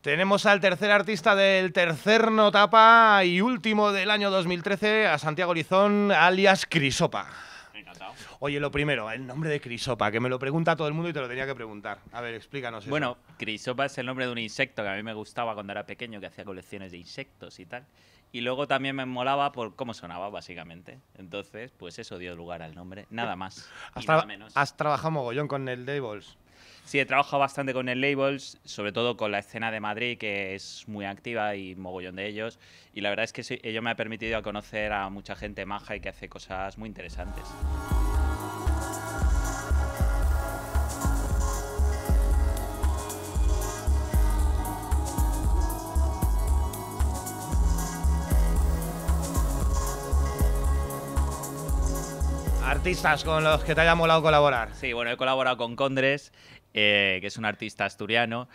Tenemos al tercer artista del tercer Notapa y último del año 2013, a Santiago Lizón, alias Crisopa. Oye, lo primero, el nombre de Crisopa, que me lo pregunta todo el mundo y te lo tenía que preguntar. A ver, explícanos. Eso. Bueno, Crisopa es el nombre de un insecto que a mí me gustaba cuando era pequeño, que hacía colecciones de insectos y tal. Y luego también me molaba por cómo sonaba, básicamente. Entonces, pues eso dio lugar al nombre. Nada más. nada menos. has trabajado mogollón con el Devils. Sí, he trabajado bastante con el labels, sobre todo con la escena de Madrid, que es muy activa y mogollón de ellos. Y la verdad es que ello me ha permitido conocer a mucha gente maja y que hace cosas muy interesantes. artistas con los que te haya molado colaborar. Sí, bueno, he colaborado con Condres, eh, que es un artista asturiano.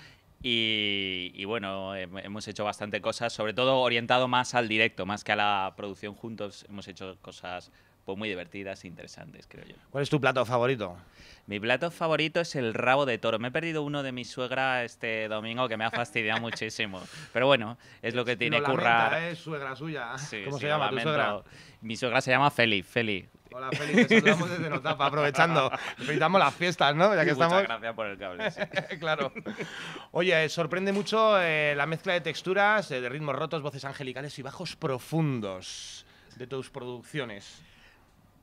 Y, bueno, hemos hecho bastante cosas, sobre todo orientado más al directo, más que a la producción juntos. Hemos hecho cosas pues, muy divertidas e interesantes, creo yo. ¿Cuál es tu plato favorito? Mi plato favorito es el rabo de toro. Me he perdido uno de mi suegra este domingo que me ha fastidiado muchísimo. Pero bueno, es lo que tiene currar. currar. Es ¿eh? suegra suya. ¿Cómo se llama tu suegra? Mi suegra se llama Feli. Feli, Hola, Félix, te saludamos desde Notapa, aprovechando. Felicitamos las fiestas, ¿no? Muchas gracias por el cable. claro. Oye, eh, sorprende mucho eh, la mezcla de texturas, eh, de ritmos rotos, voces angelicales y bajos profundos de tus producciones.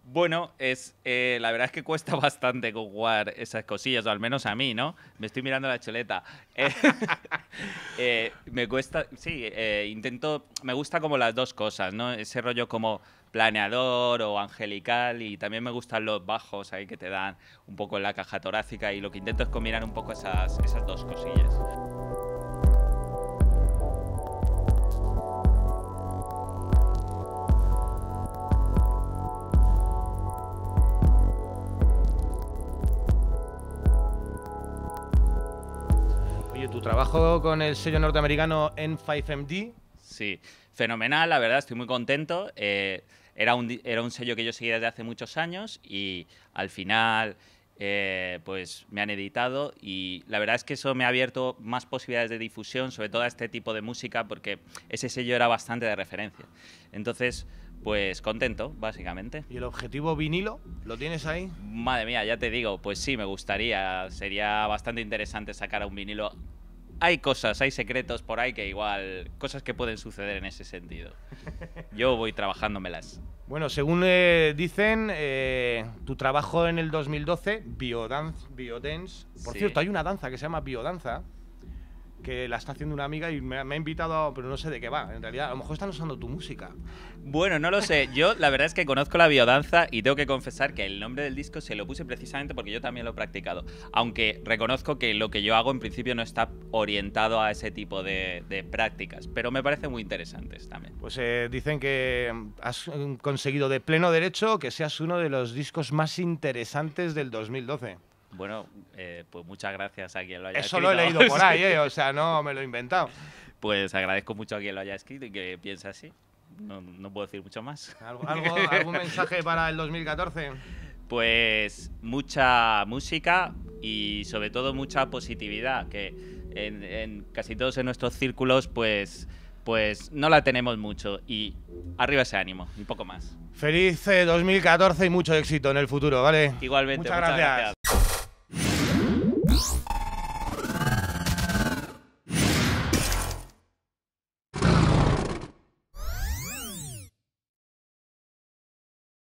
Bueno, es eh, la verdad es que cuesta bastante jugar esas cosillas, o al menos a mí, ¿no? Me estoy mirando la chuleta. Eh, eh, me cuesta, sí, intento, me gusta como las dos cosas, ¿no? Ese rollo como planeador o angelical y también me gustan los bajos ahí que te dan un poco en la caja torácica y lo que intento es combinar un poco esas, esas dos cosillas. trabajo con el sello norteamericano N5MD. Sí, fenomenal, la verdad, estoy muy contento. Eh, era, un, era un sello que yo seguía desde hace muchos años y al final eh, pues me han editado y la verdad es que eso me ha abierto más posibilidades de difusión, sobre todo a este tipo de música, porque ese sello era bastante de referencia. Entonces, pues contento, básicamente. ¿Y el objetivo vinilo? ¿Lo tienes ahí? Madre mía, ya te digo, pues sí, me gustaría. Sería bastante interesante sacar a un vinilo hay cosas, hay secretos por ahí que igual, cosas que pueden suceder en ese sentido. Yo voy trabajándomelas. Bueno, según eh, dicen, eh, tu trabajo en el 2012, Biodance, Biodance. Por cierto, hay una danza que se llama Biodanza que la está haciendo una amiga y me, ha invitado, pero no sé de qué va. En realidad, a lo mejor están usando tu música. Bueno, no lo sé. Yo la verdad es que conozco la biodanza y tengo que confesar que el nombre del disco se lo puse precisamente porque yo también lo he practicado. Aunque reconozco que lo que yo hago en principio no está orientado a ese tipo de, prácticas, pero me parece muy interesantes también. Pues eh, dicen que mm, has mm, conseguido de pleno derecho que seas uno de los discos más interesantes del 2012. Bueno, eh, pues muchas gracias a quien lo haya escrito. Eso lo he leído por ahí, ¿eh? o sea, no me lo he inventado. Pues agradezco mucho a quien lo haya escrito y que piensa así. No, puedo decir mucho más. ¿Algo, algún mensaje para el 2014? Pues mucha música y sobre todo mucha positividad, que en, casi todos en nuestros círculos, pues pues no la tenemos mucho y arriba ese ánimo un poco más. Feliz 2014 eh, y mucho éxito en el futuro, ¿vale? Igualmente. Muchas, gracias.